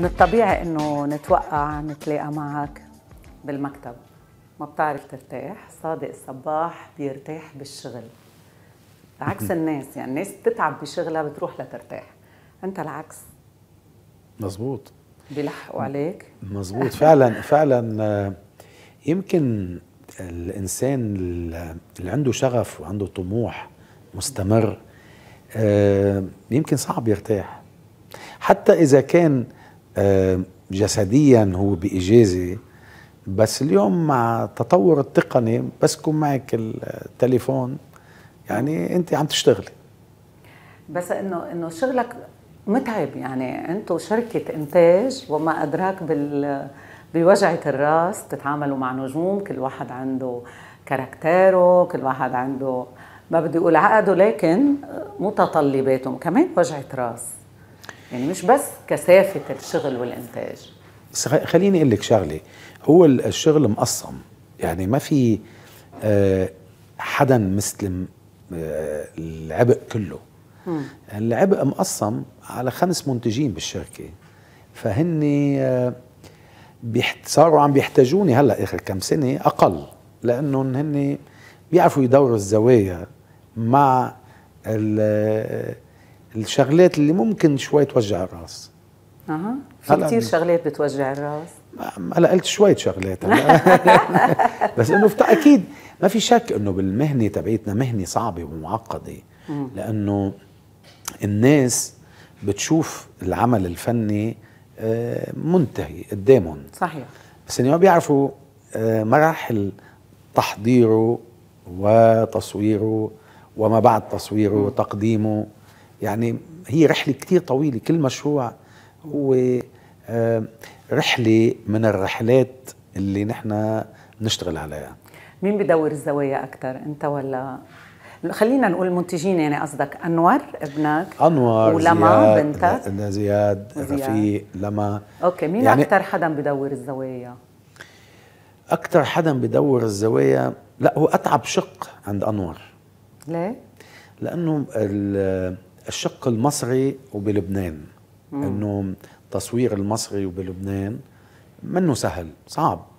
من الطبيعي انه نتوقع نتلاقى معك بالمكتب ما بتعرف ترتاح صادق الصباح بيرتاح بالشغل عكس الناس يعني الناس بتتعب بشغلها بتروح لترتاح انت العكس مزبوط بيلحقوا عليك مزبوط فعلا فعلا آه، يمكن الانسان اللي عنده شغف وعنده طموح مستمر آه، يمكن صعب يرتاح حتى اذا كان آه، جسديا هو باجازه بس اليوم مع تطور التقني بس يكون معك التليفون يعني انت عم تشتغلي بس انه انه شغلك متعب يعني انتم شركه انتاج وما ادراك بال بوجعة الراس تتعاملوا مع نجوم كل واحد عنده كاركتيره كل واحد عنده ما بدي اقول عقده لكن متطلباتهم كمان وجعة راس يعني مش بس كثافه الشغل والانتاج خليني اقول لك شغله هو الشغل مقسم يعني ما في آه، حدا مسلم آه، العبء كله العبء مقسم على خمس منتجين بالشركه فهن آه، صاروا عم بيحتاجوني هلا اخر كم سنه اقل لانهم هن بيعرفوا يدوروا الزوايا مع ال الشغلات اللي ممكن شوي توجع الراس اها في كثير شغلات بتوجع الراس هلا قلت شوية شغلات بس انه اكيد ما في شك انه بالمهنه تبعيتنا مهنه صعبه ومعقده لانه الناس بتشوف العمل الفني آه، منتهي قدامهم صحيح بس اللي ما بيعرفوا آه، مراحل تحضيره وتصويره وما بعد تصويره وتقديمه يعني هي رحله كثير طويله كل مشروع هو آه، رحله من الرحلات اللي نحن بنشتغل عليها مين بدور الزوايا اكثر انت ولا خلينا نقول المنتجين يعني قصدك انور ابنك انور ولما زياد بنتك زياد رفيق لما اوكي مين يعني اكثر حدا بدور الزوايا اكثر حدا بدور الزوايا لا هو اتعب شق عند انور ليه لانه الشق المصري وبلبنان انه تصوير المصري وبلبنان منه سهل صعب